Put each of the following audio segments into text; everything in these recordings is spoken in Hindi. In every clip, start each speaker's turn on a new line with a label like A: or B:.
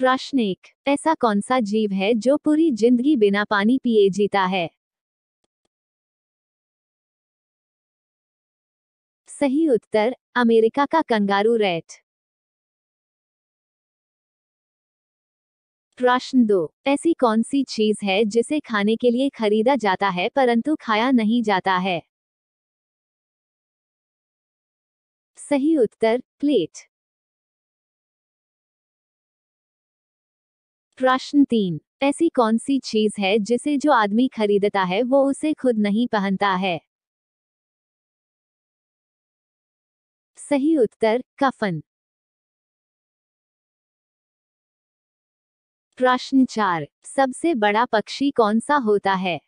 A: प्रश्न एक ऐसा कौन सा जीव है जो पूरी जिंदगी बिना पानी पिए जीता है सही उत्तर अमेरिका का कंगारू रेट प्रश्न दो ऐसी कौन सी चीज है जिसे खाने के लिए खरीदा जाता है परंतु खाया नहीं जाता है सही उत्तर प्लेट प्रश्न तीन ऐसी कौन सी चीज है जिसे जो आदमी खरीदता है वो उसे खुद नहीं पहनता है सही उत्तर कफन प्रश्न चार सबसे बड़ा पक्षी कौन सा होता है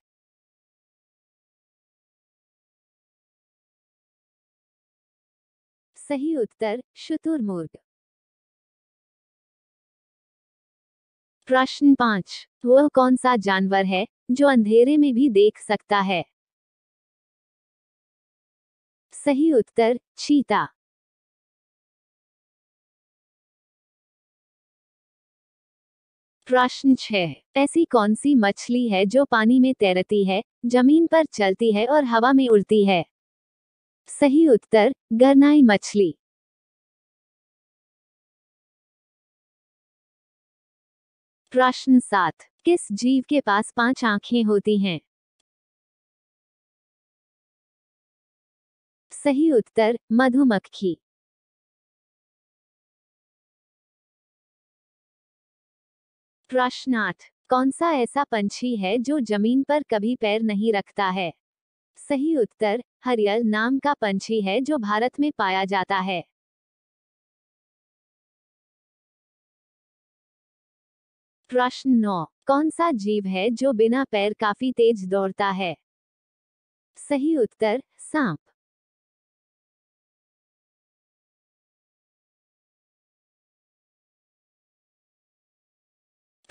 A: सही उत्तर शुतुरमुर्ग प्रश्न पांच वह कौन सा जानवर है जो अंधेरे में भी देख सकता है सही उत्तर चीता प्रश्न छह ऐसी कौन सी मछली है जो पानी में तैरती है जमीन पर चलती है और हवा में उड़ती है सही उत्तर गरनाई मछली प्रश्न सात किस जीव के पास पांच आंखें होती हैं सही उत्तर मधुमक्खी प्रश्न आठ कौन सा ऐसा पंछी है जो जमीन पर कभी पैर नहीं रखता है सही उत्तर हरियल नाम का पंछी है जो भारत में पाया जाता है प्रश्न नौ कौन सा जीव है जो बिना पैर काफी तेज दौड़ता है सही उत्तर सांप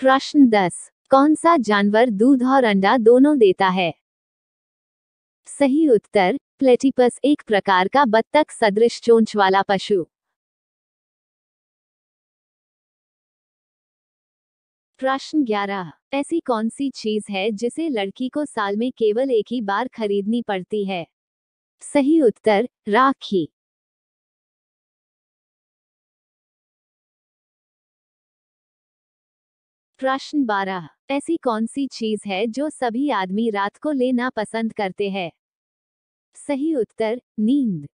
A: प्रश्न दस कौन सा जानवर दूध और अंडा दोनों देता है सही उत्तर प्लेटिपस एक प्रकार का बत्तख सदृश चोंच वाला पशु प्रश्न ग्यारह ऐसी कौन सी चीज है जिसे लड़की को साल में केवल एक ही बार खरीदनी पड़ती है सही उत्तर राखी प्रश्न बारह ऐसी कौन सी चीज है जो सभी आदमी रात को लेना पसंद करते हैं सही उत्तर नींद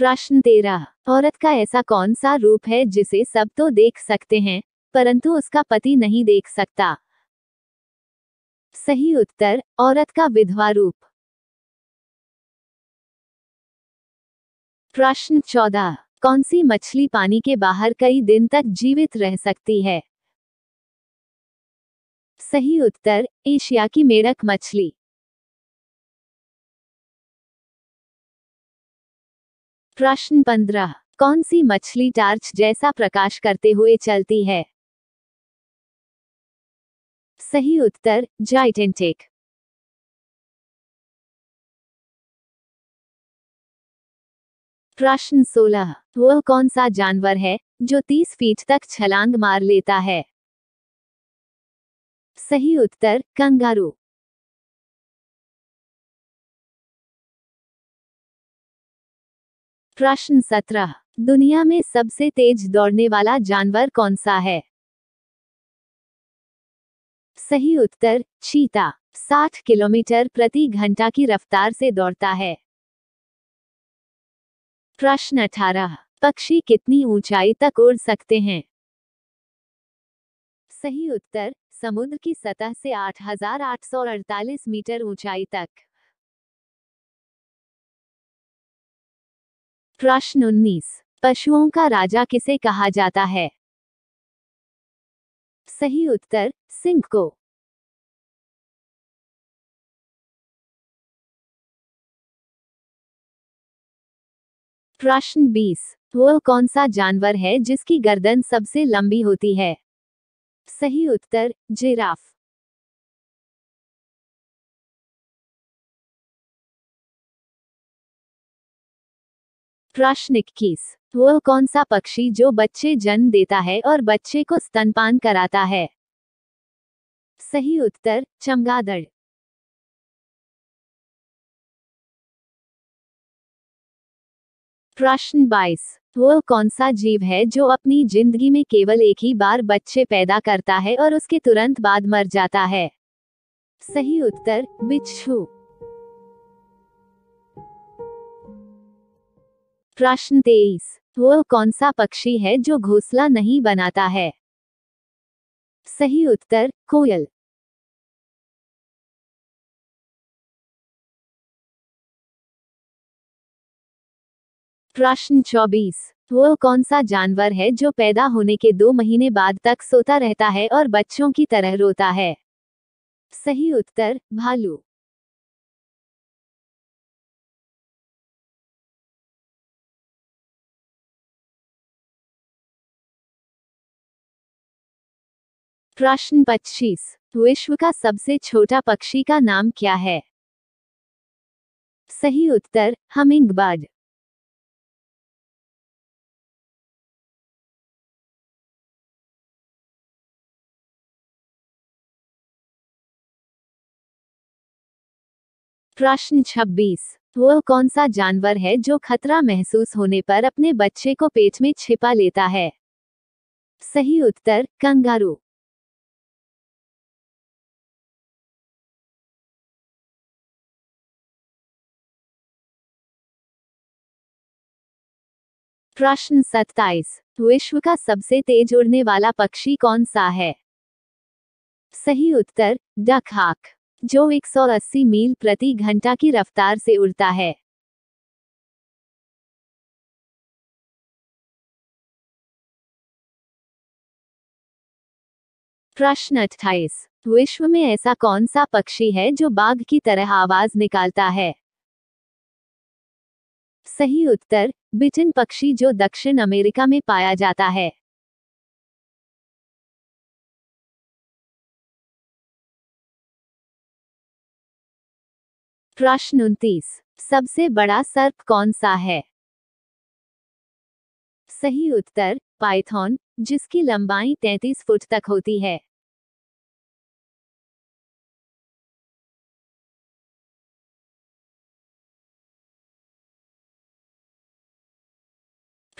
A: प्रश्न तेरह औरत का ऐसा कौन सा रूप है जिसे सब तो देख सकते हैं परंतु उसका पति नहीं देख सकता सही उत्तर औरत का विधवा रूप प्रश्न चौदह कौन सी मछली पानी के बाहर कई दिन तक जीवित रह सकती है सही उत्तर एशिया की मेढक मछली प्रश्न पंद्रह कौन सी मछली टार्च जैसा प्रकाश करते हुए चलती है सही उत्तर जाइटेंटिक प्रश्न सोलह वह कौन सा जानवर है जो तीस फीट तक छलांग मार लेता है सही उत्तर कंगारू प्रश्न सत्रह दुनिया में सबसे तेज दौड़ने वाला जानवर कौन सा है सही उत्तर चीता 60 किलोमीटर प्रति घंटा की रफ्तार से दौड़ता है प्रश्न अठारह पक्षी कितनी ऊंचाई तक उड़ सकते हैं सही उत्तर समुद्र की सतह से 8,848 मीटर ऊंचाई तक प्रश्न उन्नीस पशुओं का राजा किसे कहा जाता है सही उत्तर सिंह को प्रश्न बीस वो कौन सा जानवर है जिसकी गर्दन सबसे लंबी होती है सही उत्तर जिराफ प्रश्न इक्कीस वह कौन सा पक्षी जो बच्चे जन्म देता है और बच्चे को स्तनपान कराता है सही उत्तर चमगादड़ प्रश्न बाईस वह कौन सा जीव है जो अपनी जिंदगी में केवल एक ही बार बच्चे पैदा करता है और उसके तुरंत बाद मर जाता है सही उत्तर बिच्छू प्रश्न तेईस वह कौन सा पक्षी है जो घोंसला नहीं बनाता है सही उत्तर कोयल प्रश्न चौबीस वह कौन सा जानवर है जो पैदा होने के दो महीने बाद तक सोता रहता है और बच्चों की तरह रोता है सही उत्तर भालू प्रश्न पच्चीस विश्व का सबसे छोटा पक्षी का नाम क्या है सही उत्तर हमिंग बर्ड प्रश्न 26 वह कौन सा जानवर है जो खतरा महसूस होने पर अपने बच्चे को पेट में छिपा लेता है सही उत्तर कंगारू प्रश्न सत्ताईस विश्व का सबसे तेज उड़ने वाला पक्षी कौन सा है सही उत्तर डकहाक जो 180 मील प्रति घंटा की रफ्तार से उड़ता है प्रश्न अट्ठाईस विश्व में ऐसा कौन सा पक्षी है जो बाघ की तरह आवाज निकालता है सही उत्तर बिटन पक्षी जो दक्षिण अमेरिका में पाया जाता है प्रश्न उन्तीस सबसे बड़ा सर्प कौन सा है सही उत्तर पाइथॉन जिसकी लंबाई 33 फुट तक होती है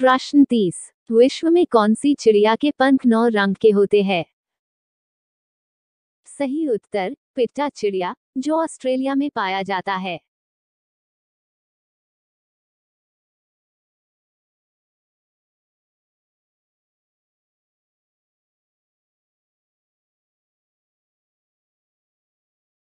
A: प्रश्न तीस विश्व में कौन सी चिड़िया के पंख नौ रंग के होते हैं सही उत्तर पिट्टा चिड़िया जो ऑस्ट्रेलिया में पाया जाता है